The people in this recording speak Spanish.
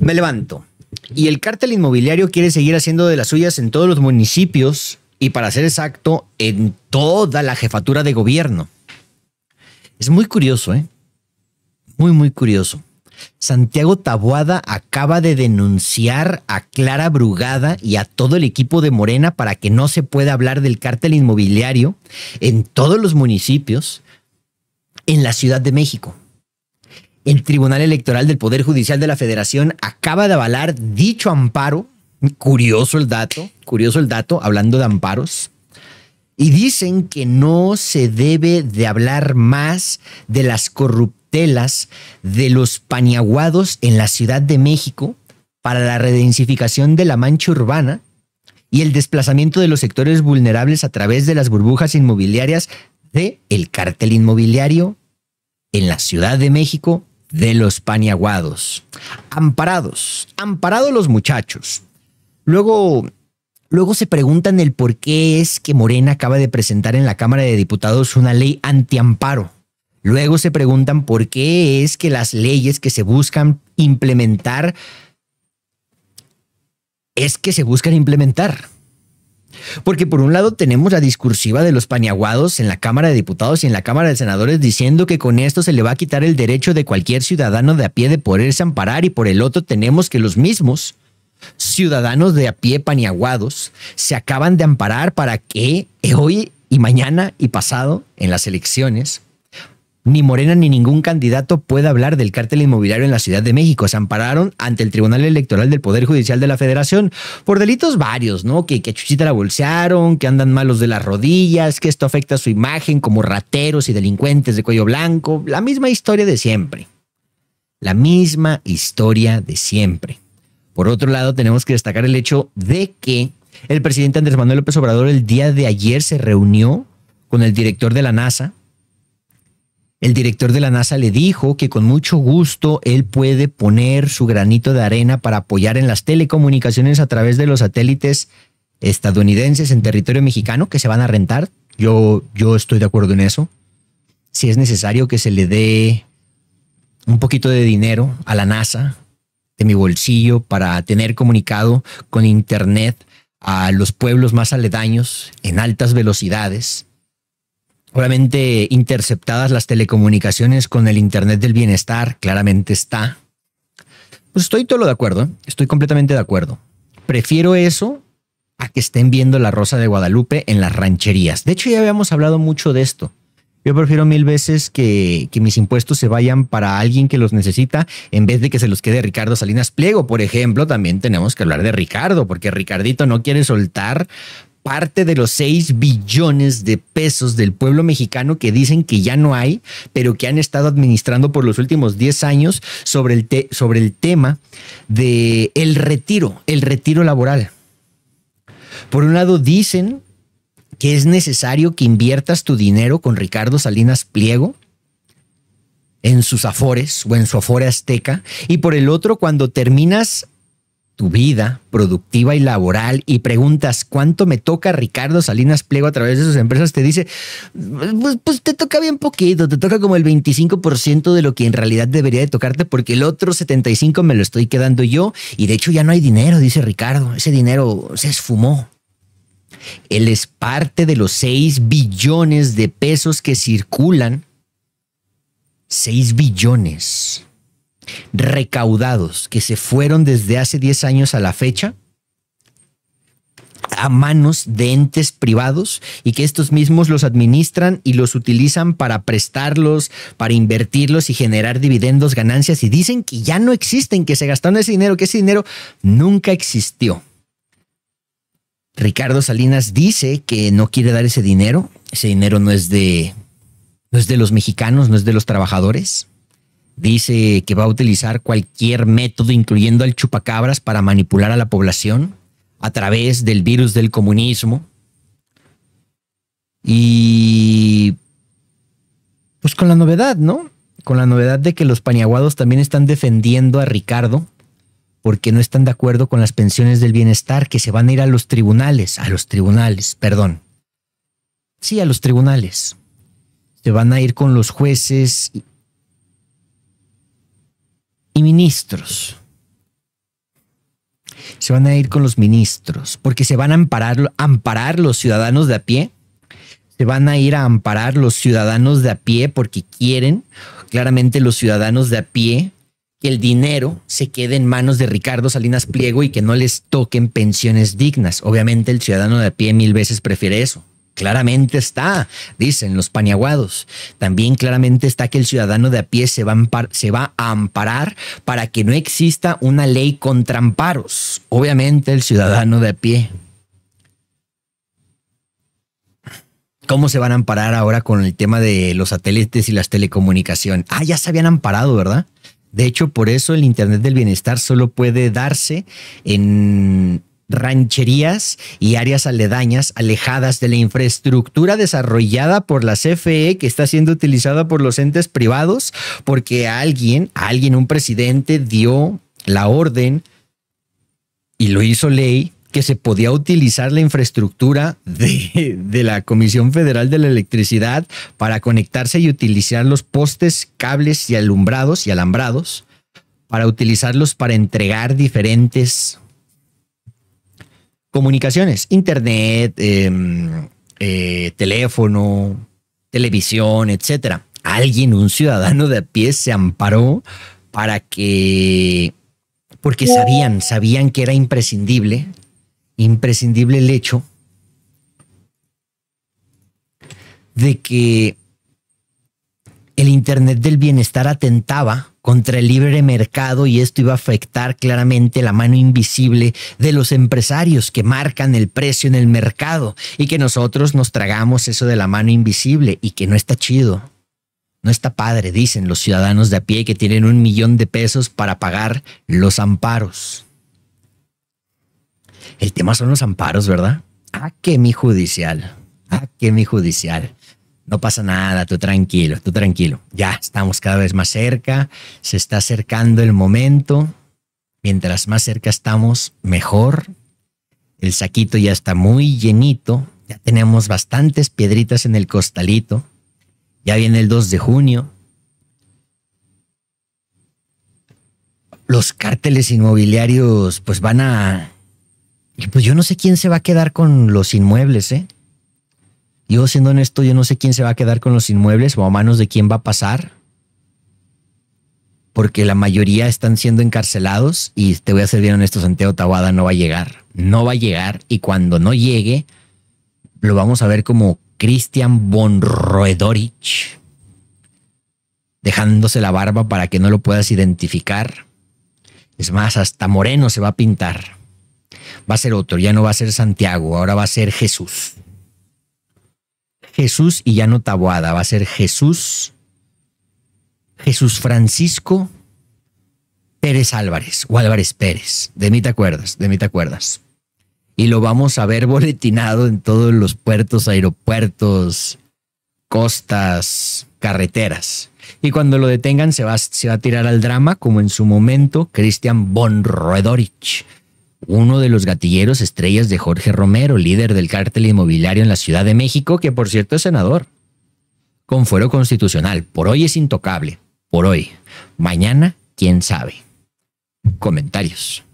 Me levanto. Y el cártel inmobiliario quiere seguir haciendo de las suyas en todos los municipios y, para ser exacto, en toda la jefatura de gobierno. Es muy curioso, ¿eh? Muy, muy curioso. Santiago Taboada acaba de denunciar a Clara Brugada y a todo el equipo de Morena para que no se pueda hablar del cártel inmobiliario en todos los municipios en la Ciudad de México. El Tribunal Electoral del Poder Judicial de la Federación acaba de avalar dicho amparo. Curioso el dato, curioso el dato, hablando de amparos. Y dicen que no se debe de hablar más de las corruptelas de los pañaguados en la Ciudad de México para la redensificación de la mancha urbana y el desplazamiento de los sectores vulnerables a través de las burbujas inmobiliarias de el cártel inmobiliario en la Ciudad de México de los paniaguados. Amparados, amparados los muchachos. Luego, luego se preguntan el por qué es que Morena acaba de presentar en la Cámara de Diputados una ley antiamparo. Luego se preguntan por qué es que las leyes que se buscan implementar es que se buscan implementar. Porque por un lado tenemos la discursiva de los paniaguados en la Cámara de Diputados y en la Cámara de Senadores diciendo que con esto se le va a quitar el derecho de cualquier ciudadano de a pie de poderse amparar y por el otro tenemos que los mismos ciudadanos de a pie paniaguados se acaban de amparar para que hoy y mañana y pasado en las elecciones ni Morena ni ningún candidato puede hablar del cártel inmobiliario en la Ciudad de México. Se ampararon ante el Tribunal Electoral del Poder Judicial de la Federación por delitos varios, ¿no? Que, a Chuchita la bolsearon, que andan malos de las rodillas, que esto afecta a su imagen como rateros y delincuentes de cuello blanco. La misma historia de siempre. La misma historia de siempre. Por otro lado, tenemos que destacar el hecho de que el presidente Andrés Manuel López Obrador el día de ayer se reunió con el director de la NASA, el director de la NASA le dijo que con mucho gusto él puede poner su granito de arena para apoyar en las telecomunicaciones a través de los satélites estadounidenses en territorio mexicano que se van a rentar. Yo, yo estoy de acuerdo en eso. Si es necesario que se le dé un poquito de dinero a la NASA de mi bolsillo para tener comunicado con Internet a los pueblos más aledaños en altas velocidades Obviamente interceptadas las telecomunicaciones con el Internet del Bienestar, claramente está. Pues estoy todo de acuerdo, estoy completamente de acuerdo. Prefiero eso a que estén viendo la Rosa de Guadalupe en las rancherías. De hecho, ya habíamos hablado mucho de esto. Yo prefiero mil veces que, que, mis impuestos se vayan para alguien que los necesita en vez de que se los quede Ricardo Salinas Pliego. Por ejemplo, también tenemos que hablar de Ricardo, porque Ricardito no quiere soltar parte de los 6 billones de pesos del pueblo mexicano que dicen que ya no hay, pero que han estado administrando por los últimos 10 años sobre el, sobre el tema del el retiro, el retiro laboral. Por un lado dicen que es necesario que inviertas tu dinero con Ricardo Salinas Pliego en sus afores o en su afore azteca, y por el otro, cuando terminas tu vida productiva y laboral y preguntas cuánto me toca Ricardo Salinas Pliego a través de sus empresas, te dice, pues, pues te toca bien poquito, te toca como el 25% de lo que en realidad debería de tocarte porque el otro 75% me lo estoy quedando yo y de hecho ya no hay dinero, dice Ricardo, ese dinero se esfumó. Él es parte de los 6 billones de pesos que circulan. 6 billones recaudados que se fueron desde hace 10 años a la fecha a manos de entes privados y que estos mismos los administran y los utilizan para prestarlos, para invertirlos y generar dividendos, ganancias y dicen que ya no existen, que se gastaron ese dinero, que ese dinero nunca existió. Ricardo Salinas dice que no quiere dar ese dinero, ese dinero no es de no es de los mexicanos, no es de los trabajadores dice que va a utilizar cualquier método, incluyendo al chupacabras, para manipular a la población a través del virus del comunismo. Y pues con la novedad, ¿no? Con la novedad de que los pañaguados también están defendiendo a Ricardo porque no están de acuerdo con las pensiones del bienestar que se van a ir a los tribunales, a los tribunales, perdón. Sí, a los tribunales. Se van a ir con los jueces ministros. Se van a ir con los ministros porque se van a amparar, amparar los ciudadanos de a pie. Se van a ir a amparar los ciudadanos de a pie porque quieren, claramente los ciudadanos de a pie, que el dinero se quede en manos de Ricardo Salinas Pliego y que no les toquen pensiones dignas. Obviamente el ciudadano de a pie mil veces prefiere eso. Claramente está, dicen los paniaguados. También claramente está que el ciudadano de a pie se va, a se va a amparar para que no exista una ley contra amparos. Obviamente el ciudadano de a pie. ¿Cómo se van a amparar ahora con el tema de los satélites y las telecomunicaciones? Ah, ya se habían amparado, ¿verdad? De hecho, por eso el Internet del Bienestar solo puede darse en, rancherías y áreas aledañas alejadas de la infraestructura desarrollada por la CFE que está siendo utilizada por los entes privados porque alguien, alguien, un presidente dio la orden y lo hizo ley que se podía utilizar la infraestructura de, de, la Comisión Federal de la Electricidad para conectarse y utilizar los postes, cables y alumbrados y alambrados, para utilizarlos para entregar diferentes comunicaciones, internet, em, eh, teléfono, televisión, etcétera. Alguien, un ciudadano de a pie, se amparó para que, porque sabían, sabían que era imprescindible, imprescindible el hecho de que el Internet del Bienestar atentaba contra el libre mercado y esto iba a afectar claramente la mano invisible de los empresarios que marcan el precio en el mercado y que nosotros nos tragamos eso de la mano invisible y que no está chido. No está padre, dicen los ciudadanos de a pie que tienen un millón de pesos para pagar los amparos. El tema son los amparos, ¿verdad? A ah, que mi judicial. a ah, que mi judicial no pasa nada, tú tranquilo, tú tranquilo. Ya estamos cada vez más cerca, se está acercando el momento. Mientras más cerca estamos, mejor. El saquito ya está muy llenito, ya tenemos bastantes piedritas en el costalito. Ya viene el 2 de junio. Los cárteles inmobiliarios pues van a... Pues yo no sé quién se va a quedar con los inmuebles, ¿eh? Yo siendo honesto, yo no sé quién se va a quedar con los inmuebles o a manos de quién va a pasar. Porque la mayoría están siendo encarcelados y te voy a ser bien honesto, Santiago Tawada no va a llegar. No va a llegar y cuando no llegue, lo vamos a ver como Cristian von dejándose la barba para que no lo puedas identificar. Es más, hasta Moreno se va a pintar. Va a ser otro, ya no va a ser Santiago, ahora va a ser Jesús. Jesús y ya no Taboada, va a ser Jesús, Jesús Francisco Pérez Álvarez o Álvarez Pérez. De mí te acuerdas, de mí te acuerdas. Y lo vamos a ver boletinado en todos los puertos, aeropuertos, costas, carreteras. Y cuando lo detengan se va, se va a tirar al drama como en su momento Christian von uno de los gatilleros estrellas de Jorge Romero, líder del cártel inmobiliario en la Ciudad de México, que por cierto es senador. Con fuero constitucional, por hoy es intocable, por hoy. Mañana, quién sabe. Comentarios.